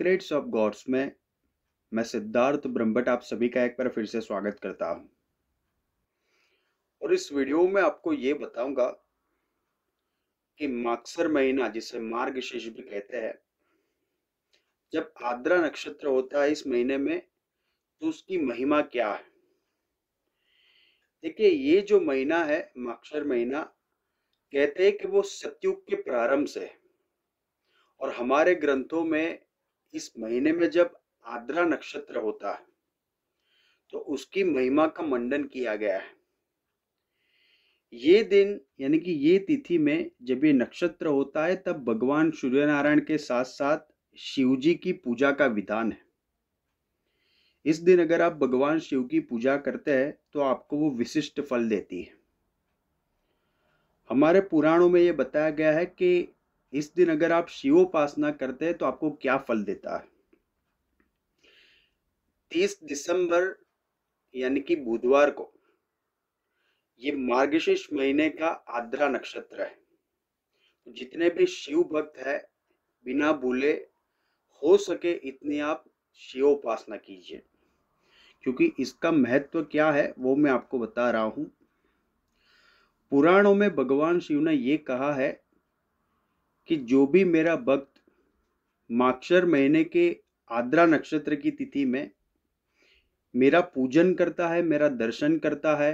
secrets of God's में मैं सिद्धार्थ ब्रह्मट आप सभी का एक बार फिर से स्वागत करता हूं और इस वीडियो में आपको ये बताऊंगा कि माक्सर महीना जिसे मार्ग शेष भी कहते हैं जब आद्रा नक्षत्र होता है इस महीने में तो उसकी महिमा क्या है देखिए ये जो महीना है माक्सर महीना कहते हैं कि वो सत्युग के प्रारंभ से है और हमारे ग्रंथों में इस महीने में जब आद्रा नक्षत्र होता है तो उसकी महिमा का मंडन किया गया है ये दिन यानी कि ये तिथि में जब ये नक्षत्र होता है तब भगवान सूर्यनारायण के साथ साथ शिव जी की पूजा का विधान है इस दिन अगर आप भगवान शिव की पूजा करते हैं तो आपको वो विशिष्ट फल देती है हमारे पुराणों में ये बताया गया है कि इस दिन अगर आप शिवोपासना करते हैं तो आपको क्या फल देता है तीस दिसंबर यानी कि बुधवार को ये मार्गशीर्ष महीने का आद्रा नक्षत्र है जितने भी शिव भक्त है बिना भूले हो सके इतने आप शिवोपासना कीजिए क्योंकि इसका महत्व क्या है वो मैं आपको बता रहा हूं पुराणों में भगवान शिव ने ये कहा है कि जो भी मेरा भक्त माक्षर महीने के आद्रा नक्षत्र की तिथि में मेरा पूजन करता है मेरा दर्शन करता है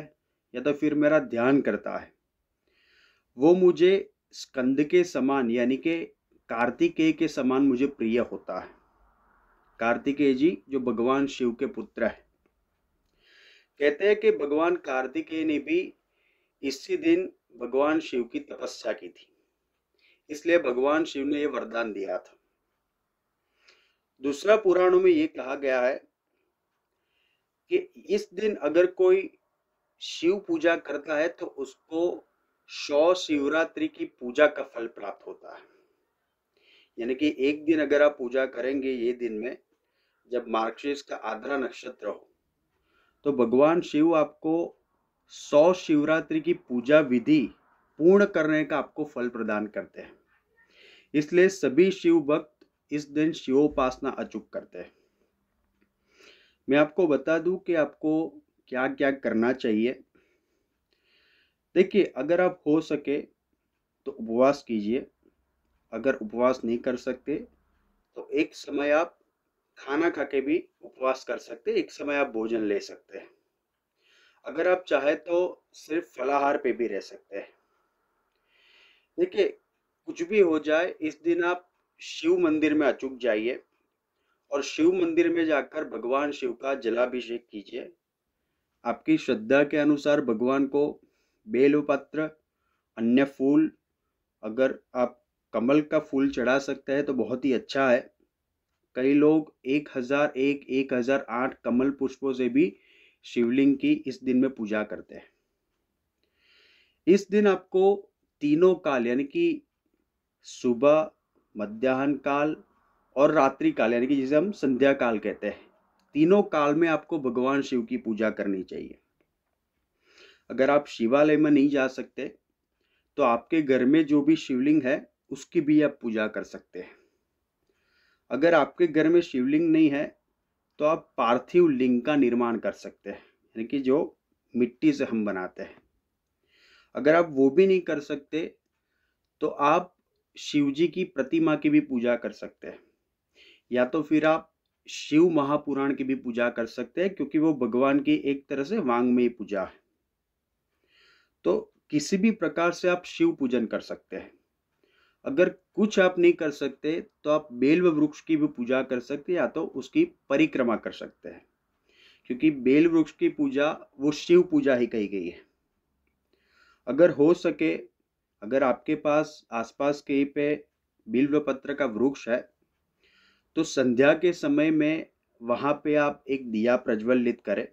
या तो फिर मेरा ध्यान करता है वो मुझे स्कंद के समान यानी के कार्तिकेय के समान मुझे प्रिय होता है कार्तिकेय जी जो भगवान शिव के पुत्र है कहते हैं कि भगवान कार्तिकेय ने भी इसी दिन भगवान शिव की तपस्या की थी इसलिए भगवान शिव ने यह वरदान दिया था दूसरा पुराणों में ये कहा गया है कि इस दिन अगर कोई शिव पूजा करता है तो उसको सौ शिवरात्रि की पूजा का फल प्राप्त होता है यानी कि एक दिन अगर आप पूजा करेंगे ये दिन में जब मार्क्सिस का आधार नक्षत्र हो तो भगवान शिव आपको सौ शिवरात्रि की पूजा विधि पूर्ण करने का आपको फल प्रदान करते हैं इसलिए सभी शिव भक्त इस दिन शिवोपासना अचूक करते हैं मैं आपको बता दूं कि आपको क्या क्या करना चाहिए देखिए अगर आप हो सके तो उपवास कीजिए अगर उपवास नहीं कर सकते तो एक समय आप खाना खा के भी उपवास कर सकते एक समय आप भोजन ले सकते हैं अगर आप चाहे तो सिर्फ फलाहार पे भी रह सकते हैं देखिए कुछ भी हो जाए इस दिन आप शिव मंदिर में अचूक जाइए और शिव मंदिर में जाकर भगवान शिव का जलाभिषेक कीजिए आपकी श्रद्धा के अनुसार भगवान को बेलपत्र अन्य फूल अगर आप कमल का फूल चढ़ा सकते हैं तो बहुत ही अच्छा है कई लोग एक हजार एक एक हजार आठ कमल पुष्पों से भी शिवलिंग की इस दिन में पूजा करते हैं इस दिन आपको तीनों काल यानी कि सुबह मध्याह्न काल और रात्रि काल यानी कि जिसे हम संध्या काल कहते हैं तीनों काल में आपको भगवान शिव की पूजा करनी चाहिए अगर आप शिवालय में नहीं जा सकते तो आपके घर में जो भी शिवलिंग है उसकी भी आप पूजा कर सकते हैं अगर आपके घर में शिवलिंग नहीं है तो आप पार्थिव लिंग का निर्माण कर सकते हैं यानी कि जो मिट्टी से हम बनाते हैं अगर आप वो भी नहीं कर सकते तो आप शिव जी की प्रतिमा की भी पूजा कर सकते हैं या तो फिर आप शिव महापुराण की भी पूजा कर सकते हैं क्योंकि वो भगवान की एक तरह से वांग्मयी पूजा है तो किसी भी प्रकार से आप शिव पूजन कर सकते हैं अगर कुछ आप नहीं कर सकते तो आप बेलव वृक्ष की भी पूजा कर सकते हैं या तो उसकी परिक्रमा कर सकते हैं क्योंकि बेल वृक्ष की पूजा वो शिव पूजा ही कही गई है अगर हो सके अगर आपके पास आसपास कहीं पे बिल्व पत्र का वृक्ष है तो संध्या के समय में वहाँ पे आप एक दिया प्रज्वलित करें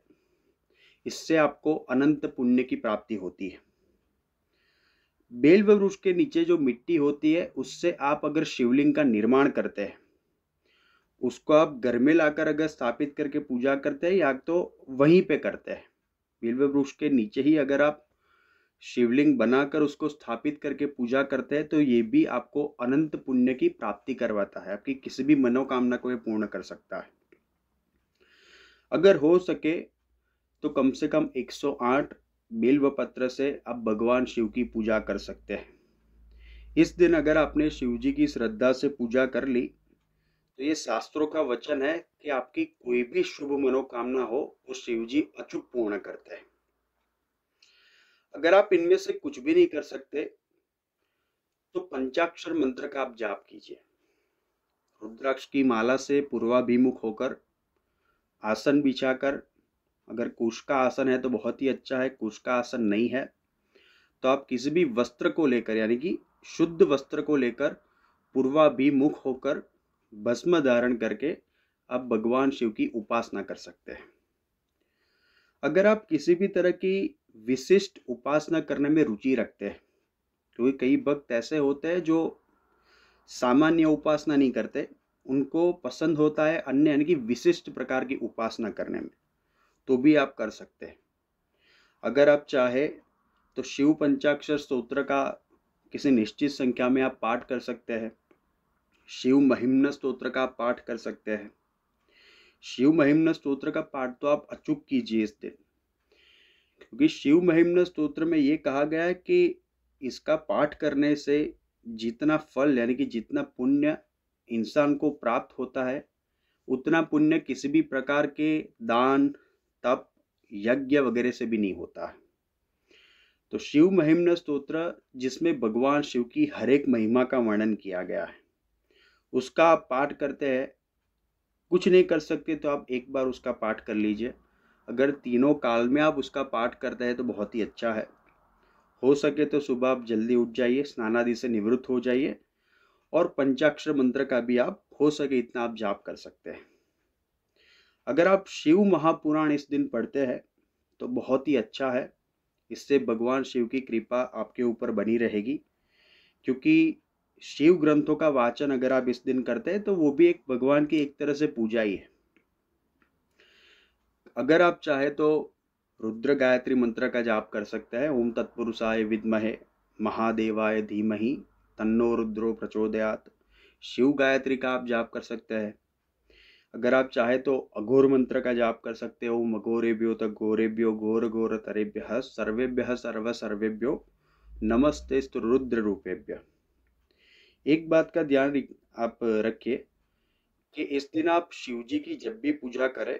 इससे आपको अनंत पुण्य की प्राप्ति होती है बेल्व वृक्ष के नीचे जो मिट्टी होती है उससे आप अगर शिवलिंग का निर्माण करते हैं उसको आप घर में लाकर अगर स्थापित करके पूजा करते हैं या तो वहीं पे करते हैं बिल्व वृक्ष के नीचे ही अगर आप शिवलिंग बनाकर उसको स्थापित करके पूजा करते हैं तो ये भी आपको अनंत पुण्य की प्राप्ति करवाता है आपकी किसी भी मनोकामना को यह पूर्ण कर सकता है अगर हो सके तो कम से कम 108 बिल्व पत्र से आप भगवान शिव की पूजा कर सकते हैं इस दिन अगर आपने शिव जी की श्रद्धा से पूजा कर ली तो ये शास्त्रों का वचन है कि आपकी कोई भी शुभ मनोकामना हो वो शिव जी अचूक पूर्ण करते हैं अगर आप इनमें से कुछ भी नहीं कर सकते तो पंचाक्षर मंत्र का आप जाप कीजिए रुद्राक्ष की माला से पूर्वाभिमुख होकर आसन बिछाकर अगर कुश का आसन है तो बहुत ही अच्छा है कुश का आसन नहीं है तो आप किसी भी वस्त्र को लेकर यानी कि शुद्ध वस्त्र को लेकर पूर्वाभिमुख होकर भस्म धारण करके आप भगवान शिव की उपासना कर सकते हैं अगर आप किसी भी तरह की विशिष्ट उपासना करने में रुचि रखते हैं क्योंकि कई भक्त ऐसे होते हैं जो सामान्य उपासना नहीं करते उनको पसंद होता है अन्य यानी कि विशिष्ट प्रकार की उपासना करने में तो भी आप कर सकते हैं अगर आप चाहे तो शिव पंचाक्षर स्तोत्र का किसी निश्चित संख्या में आप पाठ कर सकते हैं शिव महिम्न स्तोत्र का पाठ कर सकते हैं शिव महिम्न स्तोत्र का पाठ तो आप अचूक कीजिए इस दिन क्योंकि शिव महिम्न स्तोत्र में ये कहा गया है कि इसका पाठ करने से जितना फल यानी कि जितना पुण्य इंसान को प्राप्त होता है उतना पुण्य किसी भी प्रकार के दान तप यज्ञ वगैरह से भी नहीं होता है तो शिव महिम्न स्तोत्र जिसमें भगवान शिव की हर एक महिमा का वर्णन किया गया है उसका आप पाठ करते हैं कुछ नहीं कर सकते तो आप एक बार उसका पाठ कर लीजिए अगर तीनों काल में आप उसका पाठ करते हैं तो बहुत ही अच्छा है हो सके तो सुबह आप जल्दी उठ जाइए स्नान आदि से निवृत्त हो जाइए और पंचाक्षर मंत्र का भी आप हो सके इतना आप जाप कर सकते हैं अगर आप शिव महापुराण इस दिन पढ़ते हैं तो बहुत ही अच्छा है इससे भगवान शिव की कृपा आपके ऊपर बनी रहेगी क्योंकि शिव ग्रंथों का वाचन अगर आप इस दिन करते हैं तो वो भी एक भगवान की एक तरह से पूजा ही है अगर आप चाहे तो रुद्र गायत्री मंत्र का जाप कर सकते हैं ओम तत्पुरुषाय विद्महे महादेवाय धीमहि तन्नो रुद्रो प्रचोदयात शिव गायत्री का आप जाप कर सकते हैं अगर आप चाहे तो अघोर मंत्र का जाप कर सकते हो ओम अघोरेभ्यो तक घोरेभ्यो घोर घोर तरेभ्य सर्वेभ्य सर्व सर्वेभ्यो नमस्ते रुद्र रूपेभ्य एक बात का ध्यान आप रखिए कि इस दिन आप शिव जी की जब भी पूजा करें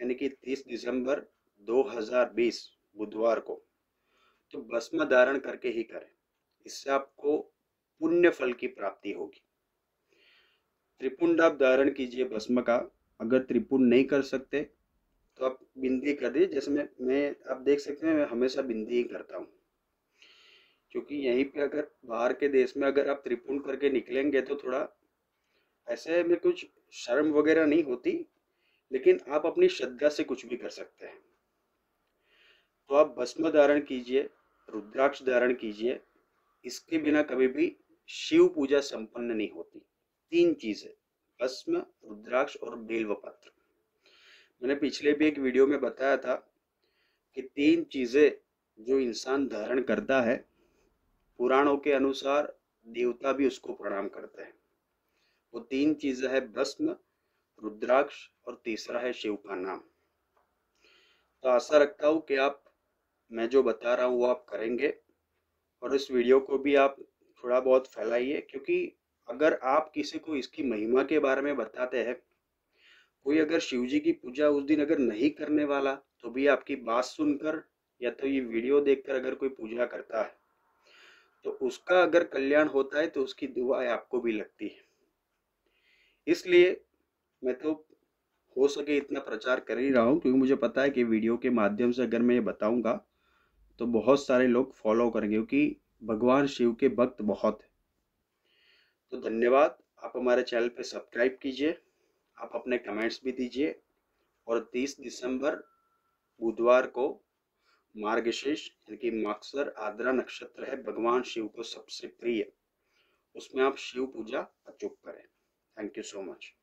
यानी कि 30 दिसंबर 2020 बुधवार को तो भस्म धारण करके ही करें इससे आपको पुण्य फल की प्राप्ति होगी त्रिपुंड आप धारण कीजिए भस्म का अगर त्रिपुंड नहीं कर सकते तो आप बिंदी कर दीजिए जैसे मैं मैं आप देख सकते हैं मैं हमेशा बिंदी ही करता हूँ क्योंकि यहीं पे अगर बाहर के देश में अगर आप त्रिपुंड करके निकलेंगे तो थोड़ा ऐसे में कुछ शर्म वगैरह नहीं होती लेकिन आप अपनी श्रद्धा से कुछ भी कर सकते हैं तो आप भस्म धारण कीजिए रुद्राक्ष धारण कीजिए इसके बिना कभी भी शिव पूजा संपन्न नहीं होती तीन चीजें भस्म रुद्राक्ष और बेलव पत्र मैंने पिछले भी एक वीडियो में बताया था कि तीन चीजें जो इंसान धारण करता है पुराणों के अनुसार देवता भी उसको प्रणाम करते हैं वो तीन चीजें है भस्म रुद्राक्ष और तीसरा है शिव का नाम तो आशा रखता हूँ कि आप मैं जो बता रहा हूँ वो आप करेंगे और इस वीडियो को भी आप थोड़ा बहुत फैलाइए क्योंकि अगर आप किसी को इसकी महिमा के बारे में बताते हैं कोई अगर शिव जी की पूजा उस दिन अगर नहीं करने वाला तो भी आपकी बात सुनकर या तो ये वीडियो देखकर अगर कोई पूजा करता है तो उसका अगर कल्याण होता है तो उसकी दुआएं आपको भी लगती है इसलिए मैं तो हो सके इतना प्रचार कर ही रहा हूँ क्योंकि मुझे पता है कि वीडियो के माध्यम से अगर मैं ये बताऊँगा तो बहुत सारे लोग फॉलो करेंगे क्योंकि भगवान शिव के भक्त बहुत हैं तो धन्यवाद आप हमारे चैनल पे सब्सक्राइब कीजिए आप अपने कमेंट्स भी दीजिए और 30 दिसंबर बुधवार को मार्गशीर्ष यानी कि माक्सर आद्रा नक्षत्र है भगवान शिव को सबसे प्रिय उसमें आप शिव पूजा अचूक करें थैंक यू सो मच